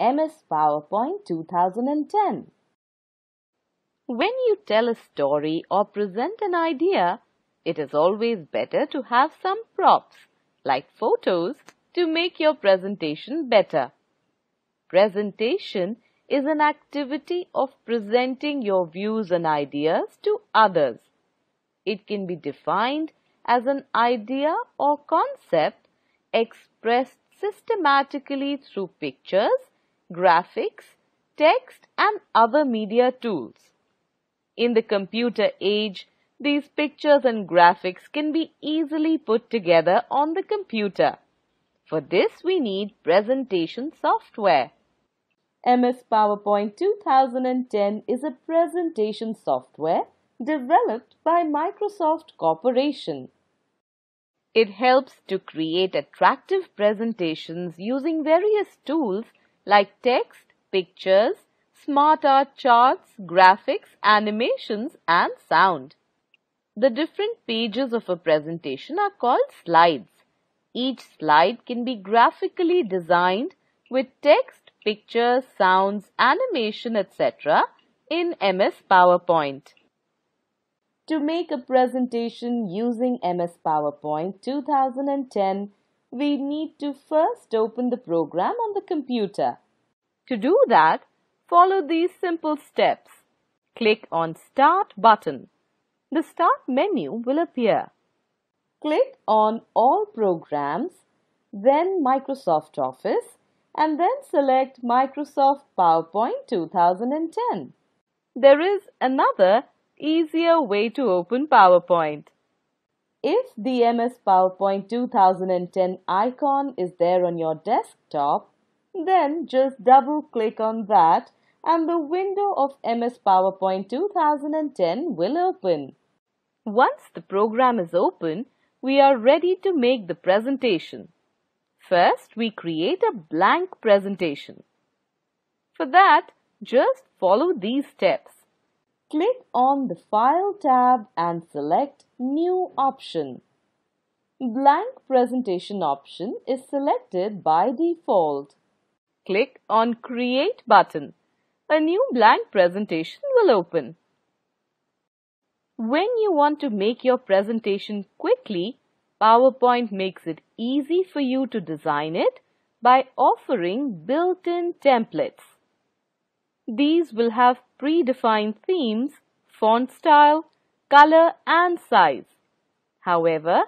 MS PowerPoint 2010. When you tell a story or present an idea, it is always better to have some props, like photos, to make your presentation better. Presentation is an activity of presenting your views and ideas to others. It can be defined as an idea or concept expressed systematically through pictures graphics, text and other media tools. In the computer age, these pictures and graphics can be easily put together on the computer. For this, we need presentation software. MS PowerPoint 2010 is a presentation software developed by Microsoft Corporation. It helps to create attractive presentations using various tools like text, pictures, smart art charts, graphics, animations and sound. The different pages of a presentation are called slides. Each slide can be graphically designed with text, pictures, sounds, animation, etc. in MS PowerPoint. To make a presentation using MS PowerPoint 2010, we need to first open the program on the computer. To do that, follow these simple steps. Click on Start button. The Start menu will appear. Click on All Programs, then Microsoft Office, and then select Microsoft PowerPoint 2010. There is another easier way to open PowerPoint. If the MS PowerPoint 2010 icon is there on your desktop, then just double click on that and the window of MS PowerPoint 2010 will open. Once the program is open, we are ready to make the presentation. First, we create a blank presentation. For that, just follow these steps. Click on the File tab and select New option. Blank Presentation option is selected by default. Click on Create button. A new blank presentation will open. When you want to make your presentation quickly, PowerPoint makes it easy for you to design it by offering built-in templates. These will have predefined themes, font style, color and size. However,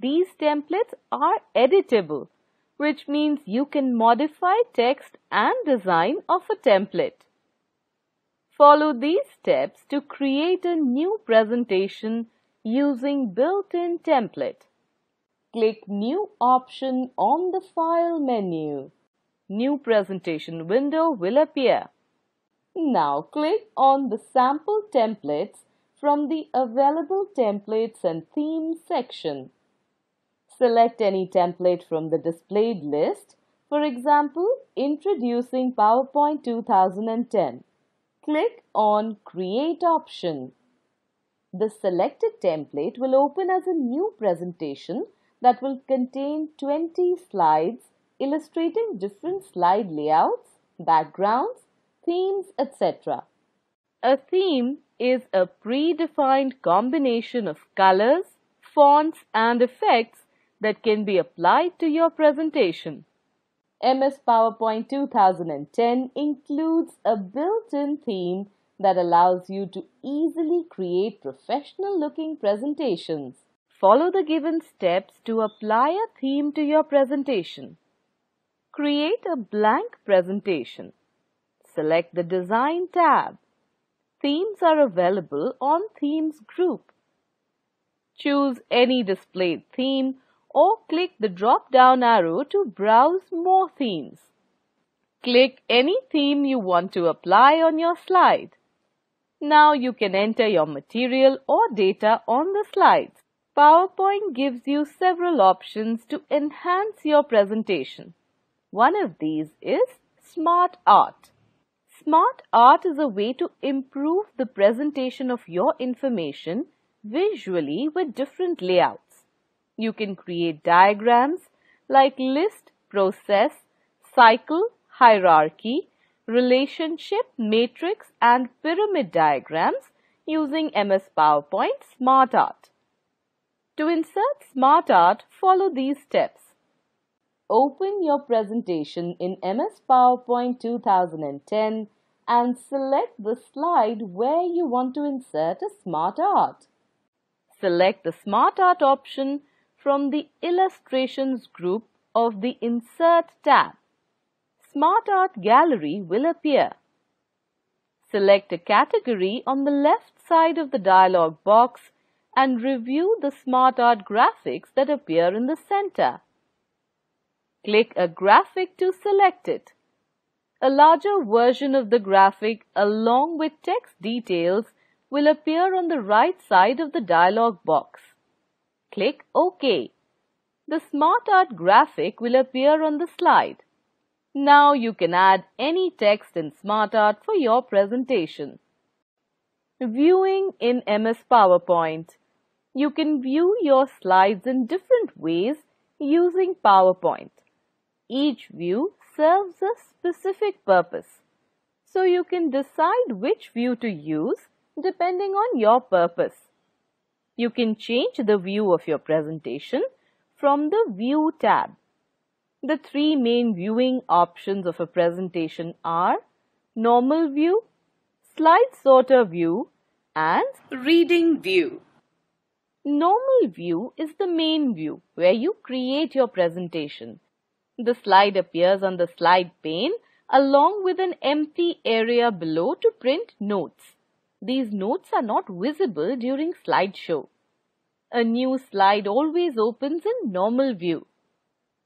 these templates are editable, which means you can modify text and design of a template. Follow these steps to create a new presentation using built-in template. Click New option on the File menu. New Presentation window will appear. Now click on the sample templates from the available templates and themes section. Select any template from the displayed list, for example, introducing PowerPoint 2010. Click on create option. The selected template will open as a new presentation that will contain 20 slides illustrating different slide layouts, backgrounds themes, etc. A theme is a predefined combination of colors, fonts, and effects that can be applied to your presentation. MS PowerPoint 2010 includes a built-in theme that allows you to easily create professional-looking presentations. Follow the given steps to apply a theme to your presentation. Create a blank presentation select the Design tab. Themes are available on Themes group. Choose any displayed theme or click the drop-down arrow to browse more themes. Click any theme you want to apply on your slide. Now you can enter your material or data on the slides. PowerPoint gives you several options to enhance your presentation. One of these is Smart Art. Smart art is a way to improve the presentation of your information visually with different layouts. You can create diagrams like list, process, cycle, hierarchy, relationship, matrix and pyramid diagrams using MS PowerPoint SmartArt. To insert SmartArt, follow these steps open your presentation in MS PowerPoint 2010 and select the slide where you want to insert a smart art. Select the smart art option from the illustrations group of the insert tab. Smart Art Gallery will appear. Select a category on the left side of the dialog box and review the smart art graphics that appear in the center. Click a graphic to select it. A larger version of the graphic along with text details will appear on the right side of the dialog box. Click OK. The SmartArt graphic will appear on the slide. Now you can add any text in SmartArt for your presentation. Viewing in MS PowerPoint. You can view your slides in different ways using PowerPoint each view serves a specific purpose. So you can decide which view to use depending on your purpose. You can change the view of your presentation from the View tab. The three main viewing options of a presentation are Normal View, Slide Sorter View and Reading View. Normal View is the main view where you create your presentation the slide appears on the slide pane along with an empty area below to print notes. These notes are not visible during slideshow. A new slide always opens in normal view.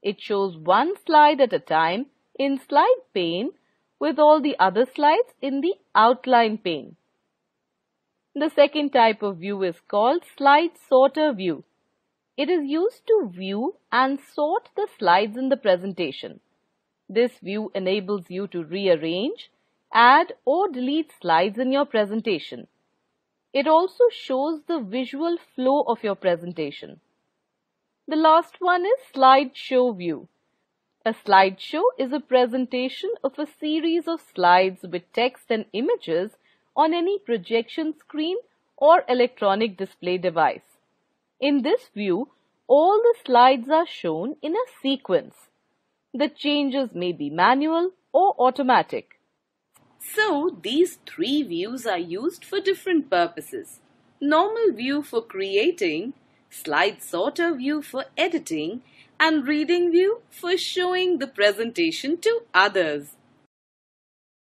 It shows one slide at a time in slide pane with all the other slides in the outline pane. The second type of view is called slide sorter view. It is used to view and sort the slides in the presentation. This view enables you to rearrange, add or delete slides in your presentation. It also shows the visual flow of your presentation. The last one is slideshow view. A slideshow is a presentation of a series of slides with text and images on any projection screen or electronic display device. In this view, all the slides are shown in a sequence. The changes may be manual or automatic. So, these three views are used for different purposes. Normal view for creating, slide sorter view for editing, and reading view for showing the presentation to others.